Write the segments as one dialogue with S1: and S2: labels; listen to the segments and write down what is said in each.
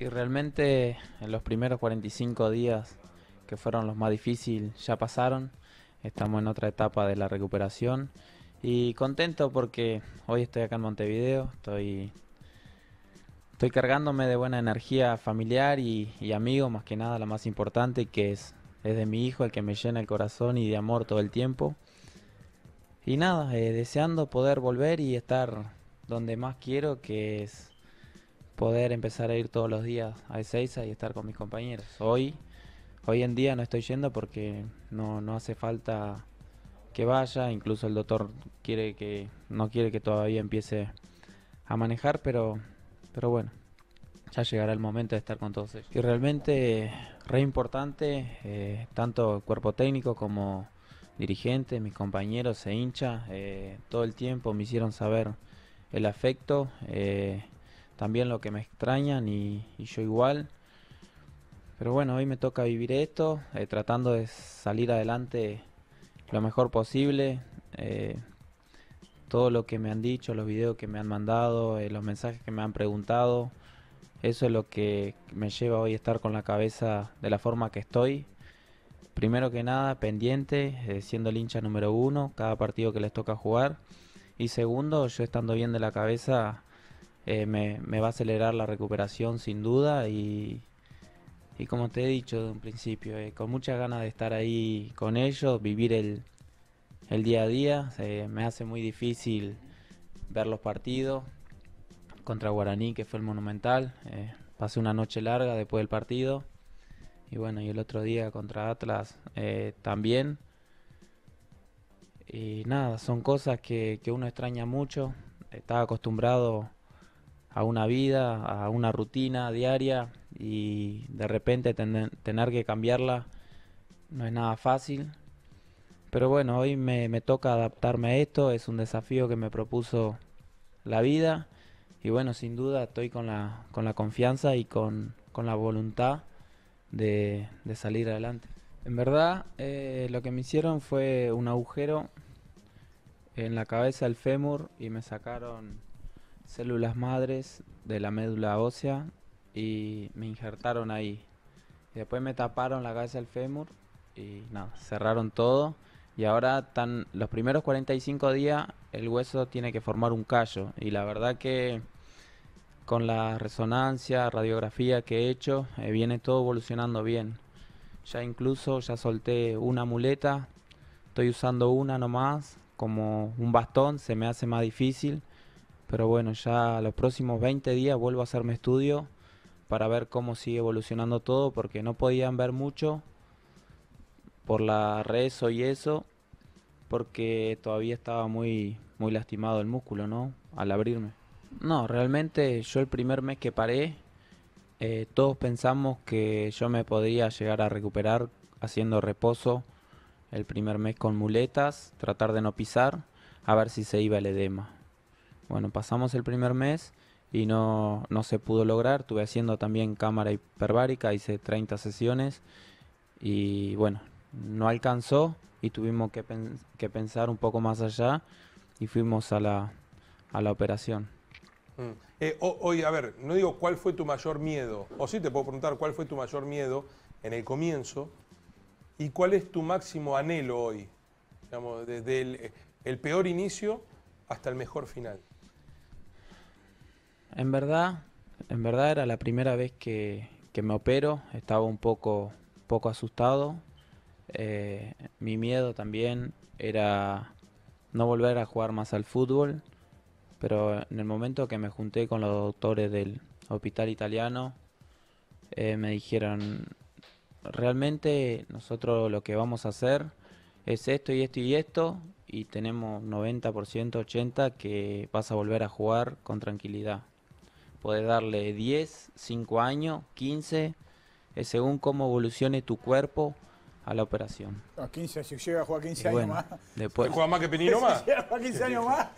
S1: Y realmente en los primeros 45 días, que fueron los más difíciles, ya pasaron. Estamos en otra etapa de la recuperación. Y contento porque hoy estoy acá en Montevideo, estoy, estoy cargándome de buena energía familiar y, amigo, más que nada la más importante, que es, de mi hijo, el que me llena el corazón y de amor todo el tiempo. Y nada, eh, deseando poder volver y estar donde más quiero, que es poder empezar a ir todos los días a Ezeiza y estar con mis compañeros. Hoy, hoy en día no estoy yendo porque no, hace falta que vaya, incluso el doctor quiere que, no quiere que todavía empiece a manejar, pero, pero bueno, ya llegará el momento de estar con todos ellos. Y realmente re importante, eh, tanto el cuerpo técnico como dirigente, mis compañeros e hincha, eh, todo el tiempo me hicieron saber el afecto. Eh, también lo que me extrañan y, yo igual. Pero bueno, hoy me toca vivir esto, eh, tratando de salir adelante lo mejor posible. Eh, todo lo que me han dicho, los videos que me han mandado, eh, los mensajes que me han preguntado, eso es lo que me lleva hoy a estar con la cabeza de la forma que estoy. Primero que nada, pendiente, siendo el hincha número uno, cada partido que les toca jugar. Y segundo, yo estando bien de la cabeza, eh, me, va a acelerar la recuperación sin duda y, como te he dicho de un principio, eh, con muchas ganas de estar ahí con ellos, vivir el, día a día, me hace muy difícil ver los partidos contra Guaraní, que fue el monumental, eh, pasé una noche larga después del partido y bueno, y el otro día contra Atlas también y nada, son cosas que, que, uno extraña mucho. Estaba acostumbrado a una vida, a una rutina diaria y de repente tener que cambiarla no es nada fácil. Pero bueno, hoy me, toca adaptarme a esto, es un desafío que me propuso la vida y bueno, sin duda estoy con la, con la confianza y con, la voluntad de, salir adelante. En verdad, eh, lo que me hicieron fue un agujero en la cabeza, del fémur, y me sacaron células madres de la médula ósea y me injertaron ahí. después me taparon la cabeza del fémur y nada, cerraron todo. Y ahora están los primeros 45 días el hueso tiene que formar un callo. Y la verdad que con la resonancia, radiografía que he hecho, eh, viene todo evolucionando bien. Ya incluso ya solté una muleta, estoy usando una nomás, como un bastón, se me hace más difícil pero bueno, ya los próximos 20 días vuelvo a hacerme estudio para ver cómo sigue evolucionando todo, porque no podían ver mucho por la rezo y eso, porque todavía estaba muy, muy lastimado el músculo, ¿no? Al abrirme. No, realmente yo el primer mes que paré, eh, todos pensamos que yo me podría llegar a recuperar haciendo reposo el primer mes con muletas, tratar de no pisar, a ver si se iba el edema. Bueno, pasamos el primer mes y no, se pudo lograr. Estuve haciendo también cámara hiperbárica, hice 30 sesiones y bueno, no alcanzó y tuvimos que, que pensar un poco más allá y fuimos a la, operación. Mm. hoy, eh, a ver, no digo cuál fue tu mayor miedo, o sí te puedo preguntar cuál fue tu mayor miedo en el comienzo y cuál es tu máximo anhelo hoy, digamos, desde el eh, peor inicio hasta el mejor final. En verdad, en verdad era la primera vez que, me opero, estaba un poco, poco asustado. Eh, mi miedo también era no volver a jugar más al fútbol, pero en el momento que me junté con los doctores del hospital italiano, eh, me dijeron, realmente nosotros lo que vamos a hacer es esto y esto y esto, y tenemos 90%, 80% que vas a volver a jugar con tranquilidad podés darle 10, 5 años, 15, según cómo evolucione tu cuerpo a la operación. A 15, si llega a jugar 15 años más. Después, ¿Juega más que Pinino más? Si llega a 15 años más.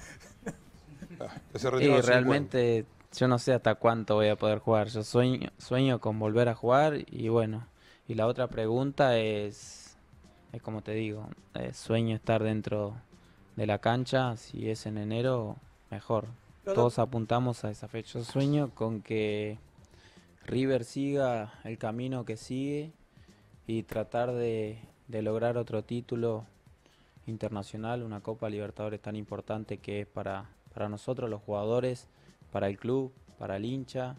S1: y realmente yo no sé hasta cuánto voy a poder jugar. Yo sueño, sueño con volver a jugar y bueno. Y la otra pregunta es, es como te digo, eh, sueño estar dentro de la cancha, si es en enero, mejor todos apuntamos a esa fecha. Yo sueño con que River siga el camino que sigue y tratar de, lograr otro título internacional, una Copa Libertadores tan importante que es para, para nosotros los jugadores, para el club, para el hincha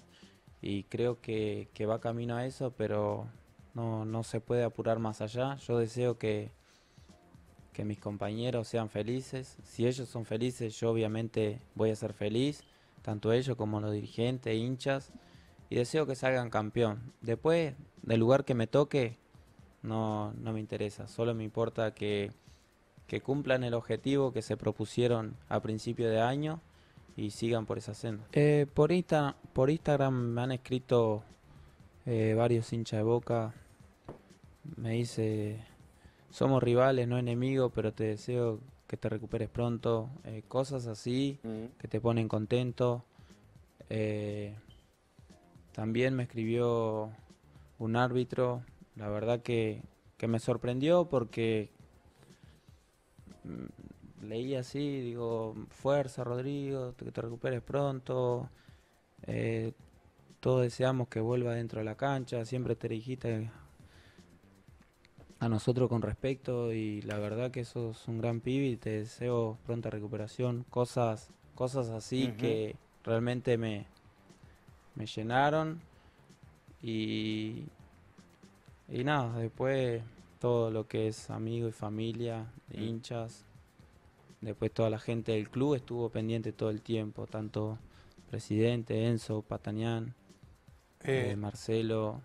S1: y creo que, va camino a eso, pero no se puede apurar más allá. Yo deseo que, que mis compañeros sean felices. Si ellos son felices, yo obviamente voy a ser feliz, tanto ellos como los dirigentes, hinchas, y deseo que salgan campeón. Después, del lugar que me toque, no, no me interesa, solo me importa que, cumplan el objetivo que se propusieron a principio de año y sigan por esa senda. Eh, por, Insta, por Instagram me han escrito eh, varios hinchas de boca, me dice somos rivales, no enemigos, pero te deseo que te recuperes pronto. Eh, cosas así que te ponen contento. Eh, también me escribió un árbitro, la verdad que, me sorprendió porque mm, leí así, digo, fuerza Rodrigo, que te recuperes pronto. Eh, todos deseamos que vuelva dentro de la cancha, siempre te dijiste a nosotros con respecto y la verdad que eso es un gran pibe y te deseo pronta recuperación, cosas, cosas así que realmente me, me llenaron y, nada, después todo lo que es amigo y familia, mm. hinchas, después toda la gente del club estuvo pendiente todo el tiempo, tanto presidente, Enzo, Patanián, eh, eh, Marcelo,